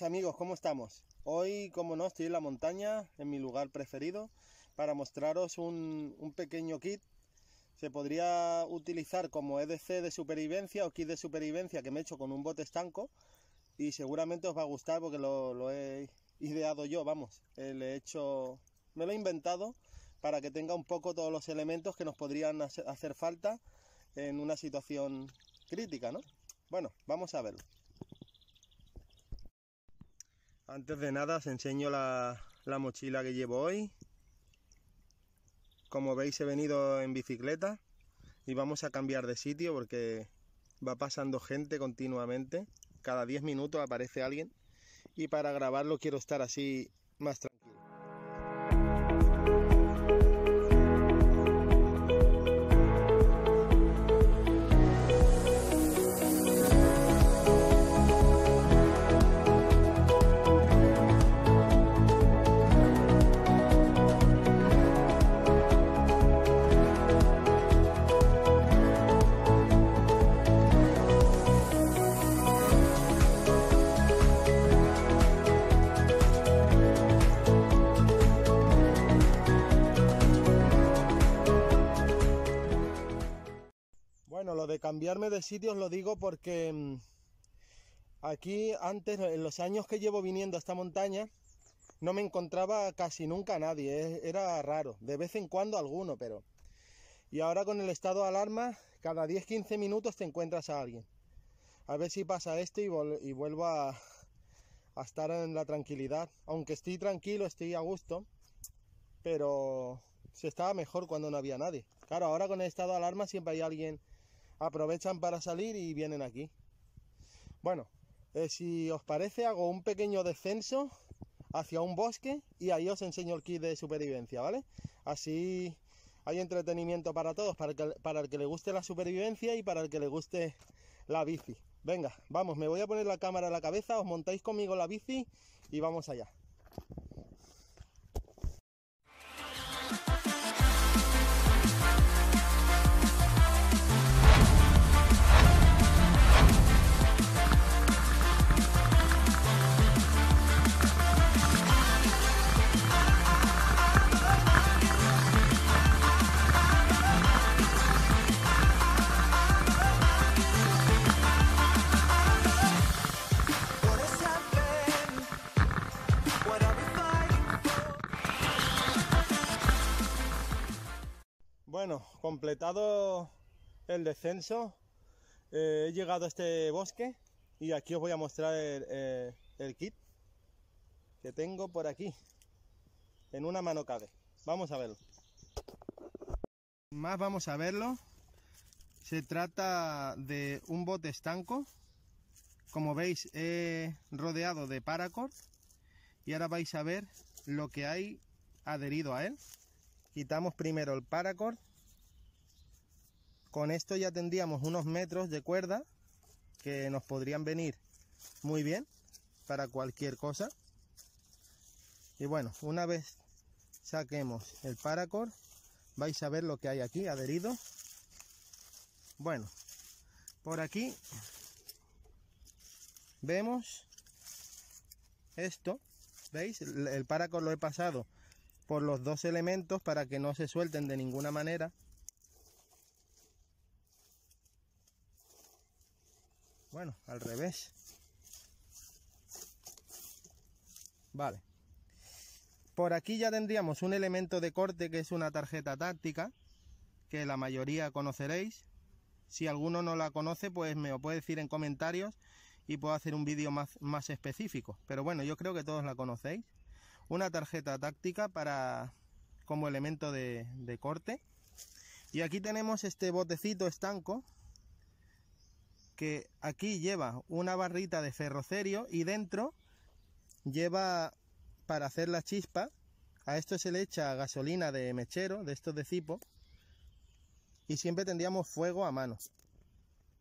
amigos, ¿cómo estamos? Hoy, como no, estoy en la montaña, en mi lugar preferido, para mostraros un, pequeño kit. Se podría utilizar como EDC de supervivencia o kit de supervivencia que me he hecho con un bote estanco y seguramente os va a gustar porque lo, he ideado yo, vamos. el eh, he hecho, me lo he inventado para que tenga un poco todos los elementos que nos podrían hacer falta en una situación crítica, ¿no? Bueno, vamos a verlo. Antes de nada os enseño la, mochila que llevo hoy. Como veis he venido en bicicleta y vamos a cambiar de sitio porque va pasando gente continuamente. Cada 10 minutos aparece alguien y para grabarlo quiero estar así más tranquilo. cambiarme de sitio os lo digo porque mm, aquí antes, en los años que llevo viniendo a esta montaña, no me encontraba casi nunca a nadie, eh, era raro, de vez en cuando alguno, pero... Y ahora con el estado de alarma, cada 10-15 minutos te encuentras a alguien. A ver si pasa esto y, y vuelvo a, a estar en la tranquilidad. Aunque estoy tranquilo, estoy a gusto, pero se estaba mejor cuando no había nadie. Claro, ahora con el estado de alarma siempre hay alguien aprovechan para salir y vienen aquí. Bueno, eh, si os parece hago un pequeño descenso hacia un bosque y ahí os enseño el kit de supervivencia, ¿vale? Así hay entretenimiento para todos, para el, que, para el que le guste la supervivencia y para el que le guste la bici. Venga, vamos, me voy a poner la cámara a la cabeza, os montáis conmigo la bici y vamos allá. completado el descenso, eh, he llegado a este bosque y aquí os voy a mostrar el, eh, el kit que tengo por aquí. En una mano cabe. Vamos a verlo. Más vamos a verlo. Se trata de un bote estanco. Como veis, he rodeado de paracord. Y ahora vais a ver lo que hay adherido a él. Quitamos primero el paracord con esto ya tendríamos unos metros de cuerda que nos podrían venir muy bien para cualquier cosa. Y bueno, una vez saquemos el paracord, vais a ver lo que hay aquí adherido. Bueno, por aquí vemos esto, ¿veis? El paracord lo he pasado por los dos elementos para que no se suelten de ninguna manera. Bueno, al revés. Vale. Por aquí ya tendríamos un elemento de corte que es una tarjeta táctica, que la mayoría conoceréis. Si alguno no la conoce, pues me lo puede decir en comentarios y puedo hacer un vídeo más, específico. Pero bueno, yo creo que todos la conocéis. Una tarjeta táctica para como elemento de, de corte. Y aquí tenemos este botecito estanco que aquí lleva una barrita de ferrocerio y dentro lleva para hacer la chispa. A esto se le echa gasolina de mechero, de estos de cipo. Y siempre tendríamos fuego a mano.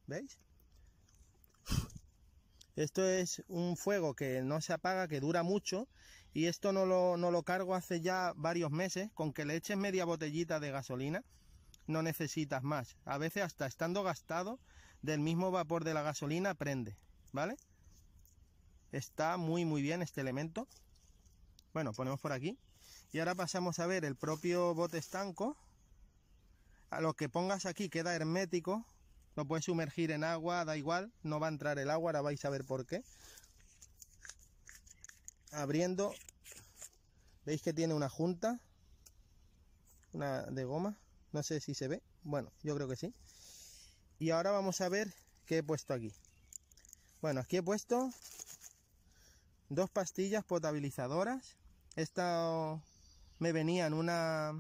¿Veis? Esto es un fuego que no se apaga, que dura mucho. Y esto no lo, no lo cargo hace ya varios meses. Con que le eches media botellita de gasolina, no necesitas más. A veces hasta estando gastado, del mismo vapor de la gasolina prende, ¿vale? Está muy muy bien este elemento. Bueno, ponemos por aquí. Y ahora pasamos a ver el propio bote estanco. A lo que pongas aquí queda hermético. Lo puedes sumergir en agua, da igual. No va a entrar el agua, ahora vais a ver por qué. Abriendo. ¿Veis que tiene una junta? Una de goma. No sé si se ve. Bueno, yo creo que sí y ahora vamos a ver qué he puesto aquí bueno aquí he puesto dos pastillas potabilizadoras esta me venía en una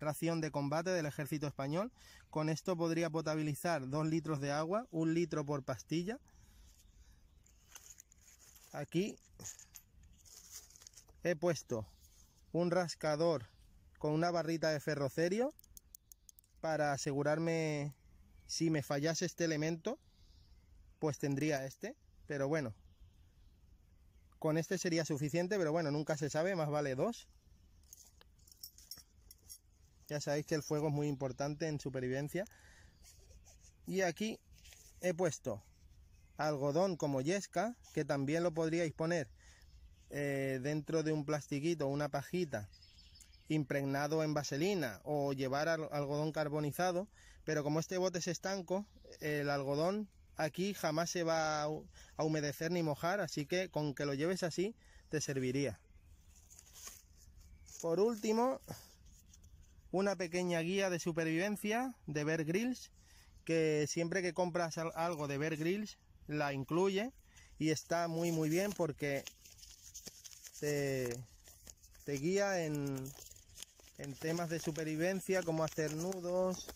ración de combate del ejército español con esto podría potabilizar dos litros de agua un litro por pastilla aquí he puesto un rascador con una barrita de ferrocerio para asegurarme si me fallase este elemento, pues tendría este. Pero bueno, con este sería suficiente, pero bueno, nunca se sabe, más vale dos. Ya sabéis que el fuego es muy importante en supervivencia. Y aquí he puesto algodón como yesca, que también lo podríais poner eh, dentro de un plastiquito, una pajita, impregnado en vaselina o llevar algodón carbonizado, pero como este bote es estanco, el algodón aquí jamás se va a humedecer ni mojar, así que con que lo lleves así te serviría. Por último, una pequeña guía de supervivencia de Bear Grylls, que siempre que compras algo de Bear Grylls la incluye y está muy muy bien porque te, te guía en, en temas de supervivencia, cómo hacer nudos,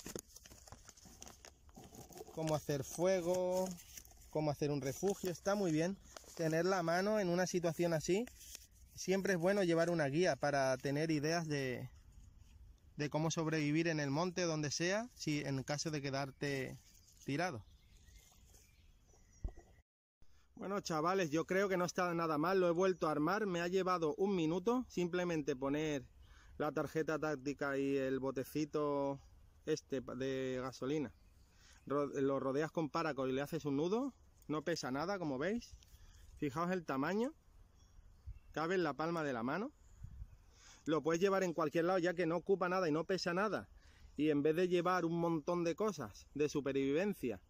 cómo hacer fuego, cómo hacer un refugio. Está muy bien tener la mano en una situación así. Siempre es bueno llevar una guía para tener ideas de, cómo sobrevivir en el monte, donde sea, si en caso de quedarte tirado. Bueno chavales, yo creo que no está nada mal, lo he vuelto a armar, me ha llevado un minuto simplemente poner la tarjeta táctica y el botecito este de gasolina. Lo rodeas con paraco y le haces un nudo. No pesa nada, como veis. Fijaos el tamaño. Cabe en la palma de la mano. Lo puedes llevar en cualquier lado ya que no ocupa nada y no pesa nada. Y en vez de llevar un montón de cosas de supervivencia,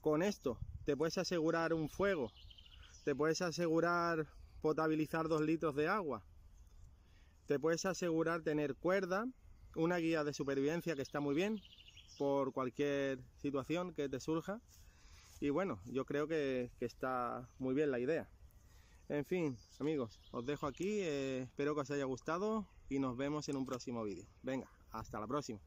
con esto te puedes asegurar un fuego. Te puedes asegurar potabilizar dos litros de agua te puedes asegurar tener cuerda, una guía de supervivencia que está muy bien por cualquier situación que te surja. Y bueno, yo creo que, está muy bien la idea. En fin, amigos, os dejo aquí, eh, espero que os haya gustado y nos vemos en un próximo vídeo. Venga, hasta la próxima.